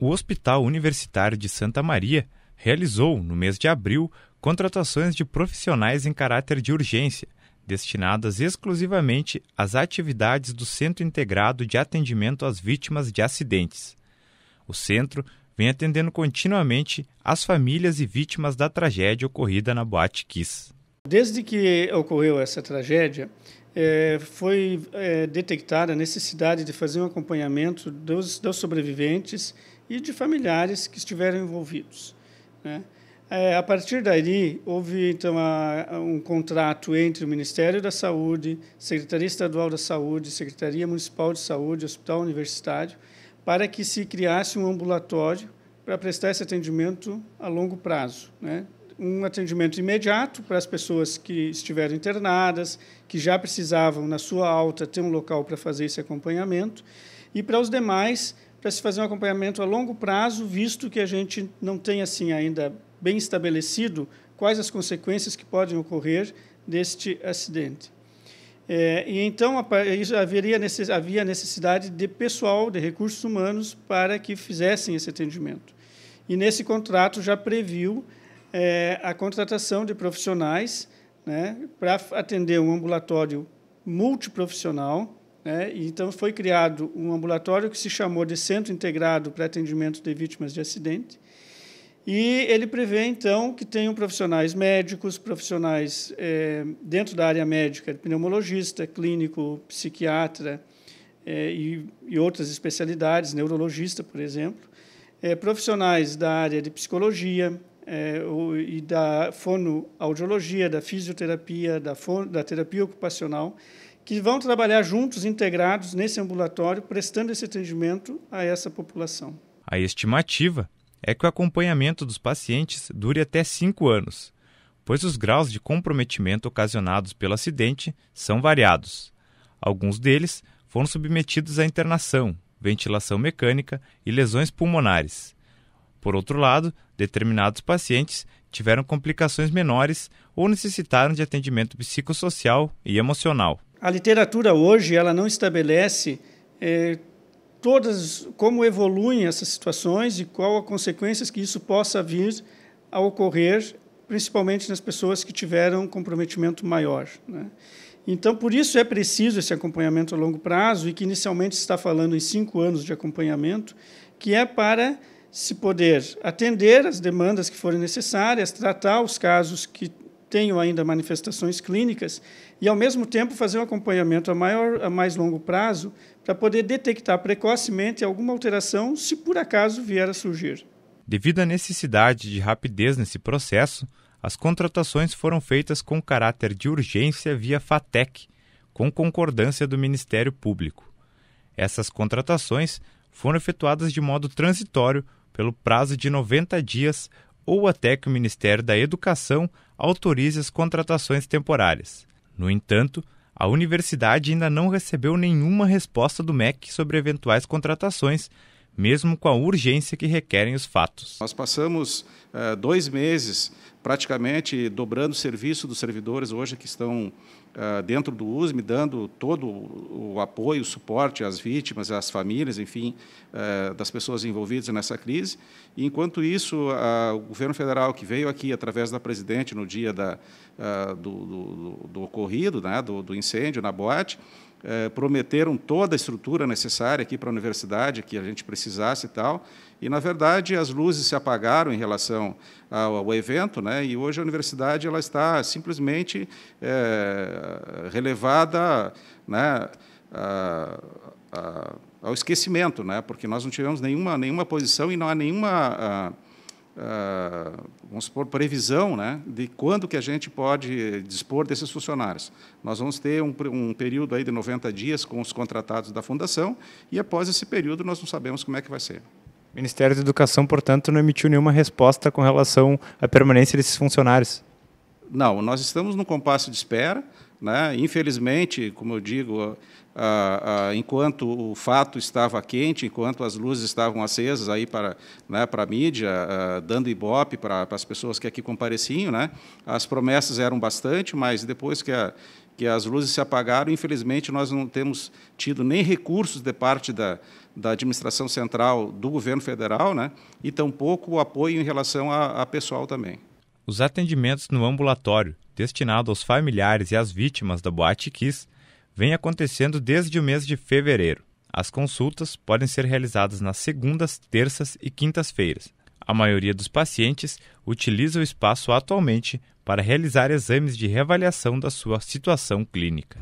o Hospital Universitário de Santa Maria realizou, no mês de abril, contratações de profissionais em caráter de urgência, destinadas exclusivamente às atividades do Centro Integrado de Atendimento às Vítimas de Acidentes. O centro vem atendendo continuamente as famílias e vítimas da tragédia ocorrida na Boate Kiss. Desde que ocorreu essa tragédia, é, foi é, detectada a necessidade de fazer um acompanhamento dos, dos sobreviventes e de familiares que estiveram envolvidos. Né? É, a partir daí, houve então a, a um contrato entre o Ministério da Saúde, Secretaria Estadual da Saúde, Secretaria Municipal de Saúde, Hospital Universitário, para que se criasse um ambulatório para prestar esse atendimento a longo prazo, né? um atendimento imediato para as pessoas que estiveram internadas, que já precisavam, na sua alta, ter um local para fazer esse acompanhamento, e para os demais, para se fazer um acompanhamento a longo prazo, visto que a gente não tem assim ainda bem estabelecido quais as consequências que podem ocorrer deste acidente. É, e então isso haveria havia necessidade de pessoal, de recursos humanos, para que fizessem esse atendimento. E nesse contrato já previu é, a contratação de profissionais né, para atender um ambulatório multiprofissional. Né, então, foi criado um ambulatório que se chamou de Centro Integrado para Atendimento de Vítimas de Acidente. E ele prevê, então, que tenham profissionais médicos, profissionais é, dentro da área médica, pneumologista, clínico, psiquiatra é, e, e, outras especialidades, neurologista, por exemplo, é, profissionais da área de psicologia, é, o, e da fonoaudiologia, da fisioterapia, da, da terapia ocupacional, que vão trabalhar juntos, integrados nesse ambulatório, prestando esse atendimento a essa população. A estimativa é que o acompanhamento dos pacientes dure até cinco anos, pois os graus de comprometimento ocasionados pelo acidente são variados. Alguns deles foram submetidos à internação, ventilação mecânica e lesões pulmonares. Por outro lado, determinados pacientes tiveram complicações menores ou necessitaram de atendimento psicossocial e emocional. A literatura hoje ela não estabelece é, todas como evoluem essas situações e qual as consequências que isso possa vir a ocorrer, principalmente nas pessoas que tiveram comprometimento maior. Né? Então, por isso é preciso esse acompanhamento a longo prazo e que inicialmente está falando em cinco anos de acompanhamento, que é para se poder atender às demandas que forem necessárias, tratar os casos que tenham ainda manifestações clínicas e, ao mesmo tempo, fazer um acompanhamento a, maior, a mais longo prazo para poder detectar precocemente alguma alteração se por acaso vier a surgir. Devido à necessidade de rapidez nesse processo, as contratações foram feitas com caráter de urgência via FATEC, com concordância do Ministério Público. Essas contratações foram efetuadas de modo transitório pelo prazo de 90 dias ou até que o Ministério da Educação autorize as contratações temporárias. No entanto, a universidade ainda não recebeu nenhuma resposta do MEC sobre eventuais contratações mesmo com a urgência que requerem os fatos. Nós passamos uh, dois meses praticamente dobrando o serviço dos servidores hoje que estão uh, dentro do USME, dando todo o apoio, o suporte às vítimas, às famílias, enfim, uh, das pessoas envolvidas nessa crise. E, enquanto isso, uh, o governo federal, que veio aqui através da presidente no dia da, do, do, do, ocorrido, né, do, do incêndio na boate, eh, prometeram toda a estrutura necessária aqui para a universidade, que a gente precisasse e tal, e, na verdade, as luzes se apagaram em relação ao, ao evento, né? e hoje a universidade ela está simplesmente é, relevada né, a, a, ao esquecimento, né? porque nós não tivemos nenhuma, nenhuma posição e não há nenhuma... A, ah, ah, vamos supor, previsão né, de quando que a gente pode dispor desses funcionários. Nós vamos ter um, um, período aí de 90 dias com os contratados da Fundação e, após esse período, nós não sabemos como é que vai ser. O Ministério da Educação, portanto, não emitiu nenhuma resposta com relação à permanência desses funcionários? Não, nós estamos no compasso de espera. Né? Infelizmente, como eu digo, a, a, enquanto o fato estava quente, enquanto as luzes estavam acesas aí para, né, para a mídia, a, dando ibope para, para, as pessoas que aqui compareciam, né? as promessas eram bastante, mas depois que, que as luzes se apagaram, infelizmente nós não temos tido nem recursos de parte da, da administração central do governo federal, né? e tampouco o apoio em relação a, a pessoal também. Os atendimentos no ambulatório destinado aos familiares e às vítimas da Boate Kiss, vem acontecendo desde o mês de fevereiro. As consultas podem ser realizadas nas segundas, terças e quintas-feiras. A maioria dos pacientes utiliza o espaço atualmente para realizar exames de reavaliação da sua situação clínica.